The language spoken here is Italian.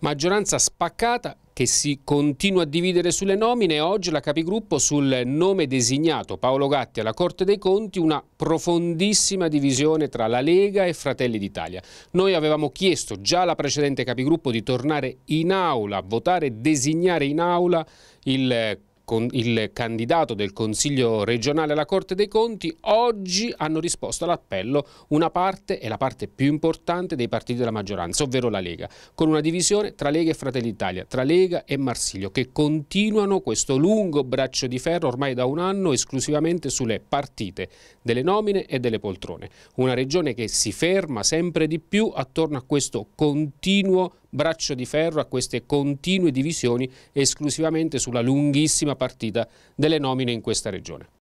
Maggioranza spaccata che si continua a dividere sulle nomine, e oggi la capigruppo sul nome designato Paolo Gatti alla Corte dei Conti, una profondissima divisione tra la Lega e Fratelli d'Italia. Noi avevamo chiesto già alla precedente capigruppo di tornare in aula, votare e designare in aula il con il candidato del Consiglio regionale alla Corte dei Conti, oggi hanno risposto all'appello una parte e la parte più importante dei partiti della maggioranza, ovvero la Lega, con una divisione tra Lega e Fratelli Italia, tra Lega e Marsiglio, che continuano questo lungo braccio di ferro ormai da un anno esclusivamente sulle partite delle nomine e delle poltrone. Una regione che si ferma sempre di più attorno a questo continuo braccio di ferro a queste continue divisioni esclusivamente sulla lunghissima partita delle nomine in questa regione.